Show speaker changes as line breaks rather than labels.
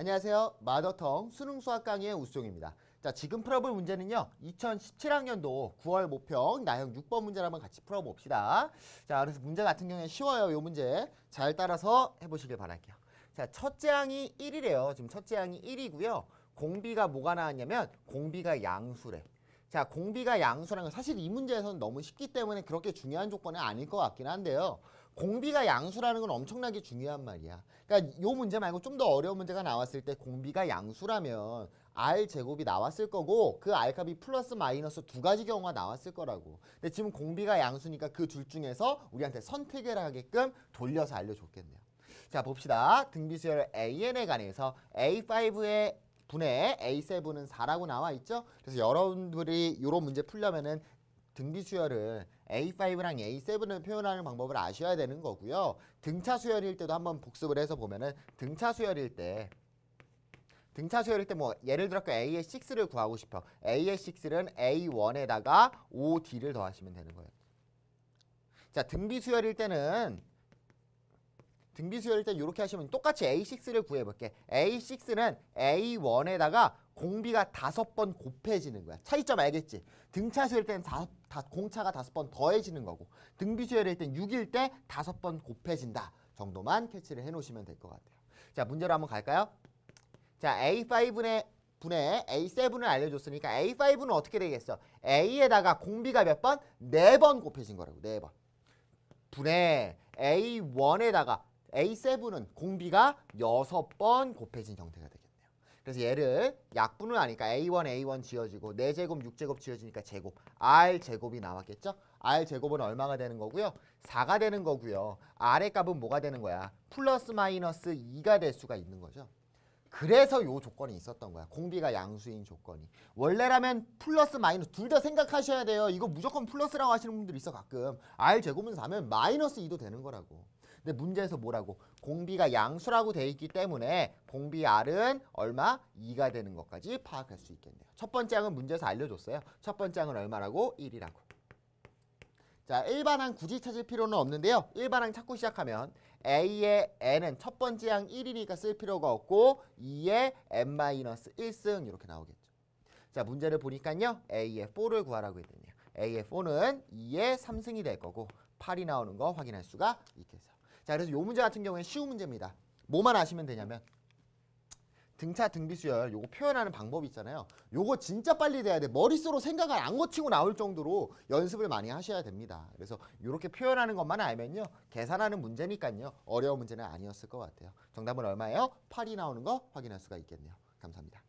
안녕하세요. 마더텅 수능 수학 강의의 우수종입니다. 자, 지금 풀어볼 문제는요. 2017학년도 9월 모평 나형 6번 문제를 한번 같이 풀어봅시다. 자, 그래서 문제 같은 경우에 쉬워요. 요 문제 잘 따라서 해보시길 바랄게요. 자, 첫째 항이 1이래요. 지금 첫째 항이 1이고요. 공비가 뭐가 나왔냐면 공비가 양수래. 자 공비가 양수라는 건 사실 이 문제에서는 너무 쉽기 때문에 그렇게 중요한 조건은 아닐 것 같긴 한데요. 공비가 양수라는 건 엄청나게 중요한 말이야. 그러니까 요 문제 말고 좀 더 어려운 문제가 나왔을 때 공비가 양수라면 r 제곱이 나왔을 거고 그 r 값이 플러스 마이너스 두 가지 경우가 나왔을 거라고. 근데 지금 공비가 양수니까 그 둘 중에서 우리한테 선택을 하게끔 돌려서 알려줬겠네요. 자 봅시다. 등비수열 AN에 관해서 A5의 분의 A7은 4라고 나와 있죠. 그래서 여러분들이 이런 문제 풀려면은 등비 수열을 A5랑 A7을 표현하는 방법을 아셔야 되는 거고요. 등차 수열일 때도 한번 복습을 해서 보면은 등차 수열일 때 등차 수열일 때 뭐 예를 들어 A의 6를 구하고 싶어. A의 6은 A1에다가 5D를 더하시면 되는 거예요. 자, 등비 수열일 때는 등비 수열일 때 이렇게 하시면 똑같이 A6를 구해볼게. A6는 A1에다가 공비가 다섯 번 곱해지는 거야. 차이점 알겠지? 등차 수열 때는 다, 다, 공차가 다섯 번 더해지는 거고 등비 수열일 땐 6일 때 다섯 번 곱해진다 정도만 캐치를 해놓으시면 될 것 같아요. 자 문제로 한번 갈까요? 자 A5의 분에 A7을 알려줬으니까 A5는 어떻게 되겠어? A에다가 공비가 몇 번? 네 번 곱해진 거라고. 네 번. 분에 A1에다가 A7은 공비가 6번 곱해진 형태가 되겠네요. 그래서 얘를 약분을 하니까 A1, A1 지어지고 4제곱, 6제곱 지어지니까 제곱, R제곱이 나왔겠죠? R제곱은 얼마가 되는 거고요? 4가 되는 거고요. R의 값은 뭐가 되는 거야? 플러스 마이너스 2가 될 수가 있는 거죠. 그래서 요 조건이 있었던 거야. 공비가 양수인 조건이. 원래라면 플러스 마이너스 둘 다 생각하셔야 돼요. 이거 무조건 플러스라고 하시는 분들 있어 가끔. R제곱은 4면 마이너스 2도 되는 거라고. 근데 문제에서 뭐라고? 공비가 양수라고 돼 있기 때문에 공비 R은 얼마? 2가 되는 것까지 파악할 수 있겠네요. 첫 번째 항은 문제에서 알려줬어요. 첫 번째 항은 얼마라고? 1이라고. 자, 일반항 굳이 찾을 필요는 없는데요. 일반항 찾고 시작하면 A의 N은 첫 번째 항 1이니까 쓸 필요가 없고 2의 N-1승 이렇게 나오겠죠. 자, 문제를 보니까요. A의 4를 구하라고 했더니요. A의 4는 2의 3승이 될 거고 8이 나오는 거 확인할 수가 있겠어요. 자, 그래서 요 문제 같은 경우에 쉬운 문제입니다. 뭐만 아시면 되냐면 등차 등비수열 요거 표현하는 방법이 있잖아요. 요거 진짜 빨리 돼야 돼. 머릿속으로 생각을 안 거치고 나올 정도로 연습을 많이 하셔야 됩니다. 그래서 요렇게 표현하는 것만 알면요. 계산하는 문제니까요. 어려운 문제는 아니었을 것 같아요. 정답은 얼마예요? 8이 나오는 거 확인할 수가 있겠네요. 감사합니다.